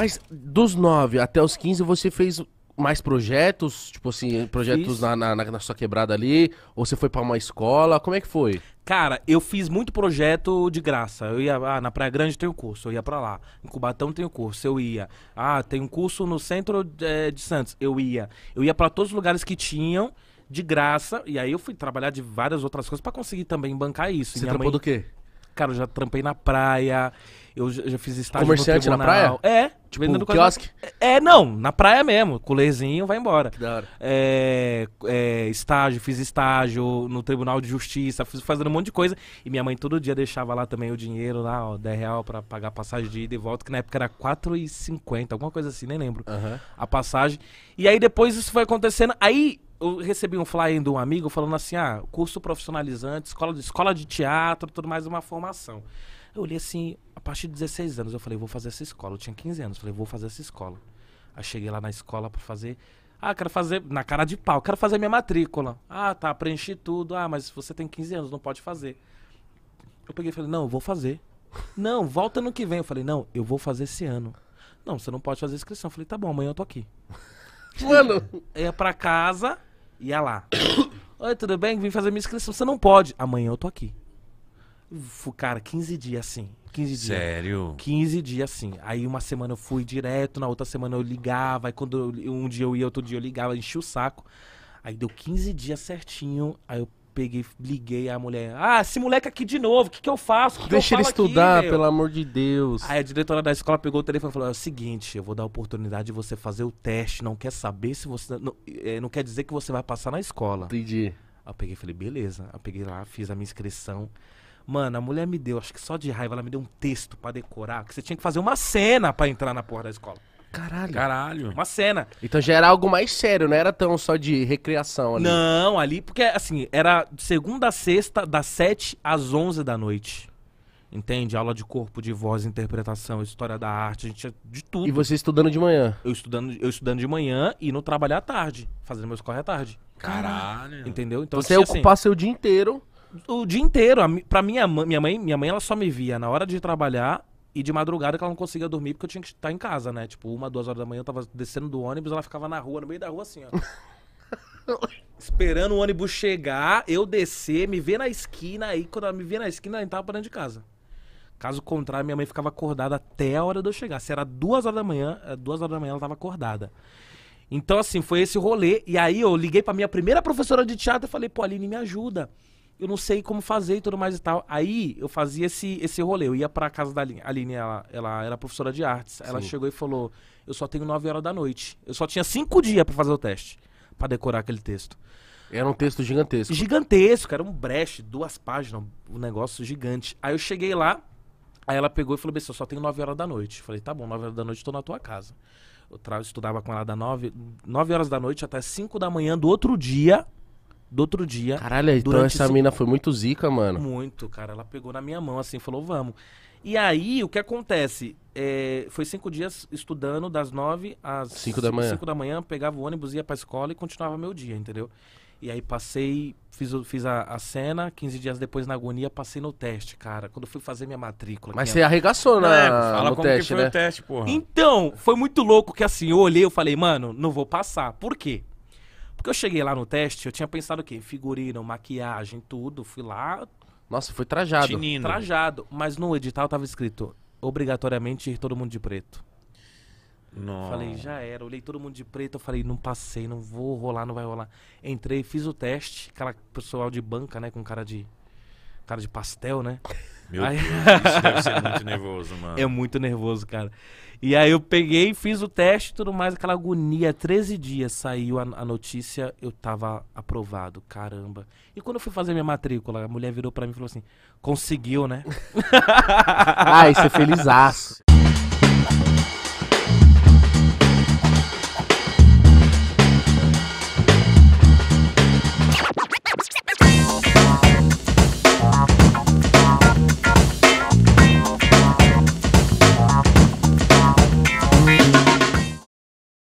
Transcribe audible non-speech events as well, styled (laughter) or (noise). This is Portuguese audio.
Mas dos 9 até os 15 você fez mais projetos? Tipo assim, projetos na, na, na, sua quebrada ali? Ou você foi para uma escola? Como é que foi? Cara, eu fiz muito projeto de graça. Eu ia, ah, na Praia Grande tem um curso, eu ia para lá. Em Cubatão tem um curso, eu ia. Ah, tem um curso no centro de, é, de Santos, eu ia. Eu ia para todos os lugares que tinham de graça. E aí eu fui trabalhar de várias outras coisas para conseguir também bancar isso. Você trampou mãe... do quê? Cara, eu já trampei na praia, eu já, já fiz estágio Comerciante na praia? É, Tipo, vendendo quiosque? É, não, na praia mesmo. colezinho vai embora. Que da hora. É, é, estágio, fiz estágio no Tribunal de Justiça, fiz fazendo um monte de coisa. E minha mãe todo dia deixava lá também o dinheiro, lá, ó, 10 real pra pagar a passagem de ida e volta, que na época era 4,50, alguma coisa assim, nem lembro. Uhum. A passagem. E aí depois isso foi acontecendo. Aí eu recebi um flyer de um amigo falando assim: ah, curso profissionalizante, escola de, escola de teatro, tudo mais, uma formação. Eu olhei assim, a partir de 16 anos eu falei, vou fazer essa escola. Eu tinha 15 anos, falei, vou fazer essa escola. Aí cheguei lá na escola para fazer. Ah, quero fazer. Na cara de pau, quero fazer minha matrícula. Ah, tá, preenchi tudo. Ah, mas você tem 15 anos, não pode fazer. Eu peguei e falei, não, eu vou fazer. (laughs) não, volta no que vem. Eu falei, não, eu vou fazer esse ano. Não, você não pode fazer inscrição. Eu falei, tá bom, amanhã eu tô aqui. (laughs) Mano! ia pra casa, ia lá. (coughs) Oi, tudo bem? Vim fazer minha inscrição. Você não pode. Amanhã eu tô aqui. Cara, 15 dias assim. 15 dias. Sério? 15 dias assim. Aí uma semana eu fui direto, na outra semana eu ligava. Aí quando eu, um dia eu ia, outro dia eu ligava, enchi o saco. Aí deu 15 dias certinho. Aí eu peguei, liguei a mulher. Ah, esse moleque aqui de novo, o que, que eu faço? Que Deixa que eu ele estudar, aqui, pelo amor de Deus. Aí a diretora da escola pegou o telefone e falou: é o seguinte, eu vou dar a oportunidade de você fazer o teste. Não quer saber se você. Não, eh, não quer dizer que você vai passar na escola. Entendi. Aí eu peguei e falei, beleza. Aí eu peguei lá, fiz a minha inscrição. Mano, a mulher me deu, acho que só de raiva, ela me deu um texto para decorar, que você tinha que fazer uma cena para entrar na porra da escola. Caralho. Caralho. Uma cena. Então já era algo mais sério, não era tão só de recreação ali. Não, ali, porque assim, era segunda a sexta, das 7 às 11 da noite. Entende? Aula de corpo, de voz, interpretação, história da arte, a gente tinha de tudo. E você estudando de manhã? Eu estudando, eu estudando de manhã e no trabalhar à tarde, fazendo meus corre à tarde. Caralho. Entendeu? Então, então assim, você ia ocupar assim, seu dia inteiro o dia inteiro. Pra minha mãe, minha mãe, minha mãe ela só me via na hora de trabalhar e de madrugada que ela não conseguia dormir porque eu tinha que estar em casa, né? Tipo, uma, duas horas da manhã eu tava descendo do ônibus, ela ficava na rua, no meio da rua assim, ó. (laughs) Esperando o ônibus chegar, eu descer, me ver na esquina, aí quando ela me via na esquina, ela entrava pra dentro de casa. Caso contrário, minha mãe ficava acordada até a hora de eu chegar. Se era duas horas da manhã, é, duas horas da manhã ela tava acordada. Então, assim, foi esse rolê. E aí eu liguei pra minha primeira professora de teatro e falei, pô, Aline, me ajuda eu não sei como fazer e tudo mais e tal. Aí eu fazia esse, esse rolê. Eu ia pra casa da Aline. A Aline, ela, ela era professora de artes. Sim. Ela chegou e falou: Eu só tenho 9 horas da noite. Eu só tinha cinco dias para fazer o teste, para decorar aquele texto. Era um texto gigantesco. Gigantesco, era um breche, duas páginas, um negócio gigante. Aí eu cheguei lá, aí ela pegou e falou: Bessa, eu só tenho 9 horas da noite. Eu falei: Tá bom, 9 horas da noite eu tô na tua casa. Eu estudava com ela da nove 9 horas da noite até 5 da manhã do outro dia do outro dia. Caralho, então essa esse... mina foi muito zica, mano. Muito, cara. Ela pegou na minha mão assim falou, vamos. E aí, o que acontece? É, foi cinco dias estudando, das nove às cinco da manhã. Cinco da manhã, pegava o ônibus, ia pra escola e continuava meu dia, entendeu? E aí passei, fiz, fiz a, a cena, 15 dias depois na agonia, passei no teste, cara. Quando fui fazer minha matrícula. Mas você é- arregaçou, é, né? Fala no como teste, que foi né? o teste, porra. Então, foi muito louco que assim, eu olhei, eu falei, mano, não vou passar. Por quê? Porque eu cheguei lá no teste, eu tinha pensado o quê? Figurino, maquiagem, tudo. Fui lá. Nossa, foi trajado. Chinino. Trajado. Mas no edital tava escrito obrigatoriamente ir todo mundo de preto. Nossa. Falei, já era. Olhei todo mundo de preto. Eu falei, não passei, não vou rolar, não vai rolar. Entrei, fiz o teste. Aquela pessoal de banca, né? Com cara de cara de pastel, né? Meu aí... Deus, isso deve ser muito nervoso, mano. É muito nervoso, cara. E aí eu peguei, fiz o teste e tudo mais, aquela agonia. 13 dias saiu a, a, notícia, eu tava aprovado, caramba. E quando eu fui fazer minha matrícula, a mulher virou para mim e falou assim: conseguiu, né? Ai, (laughs) ah, você é felizaço.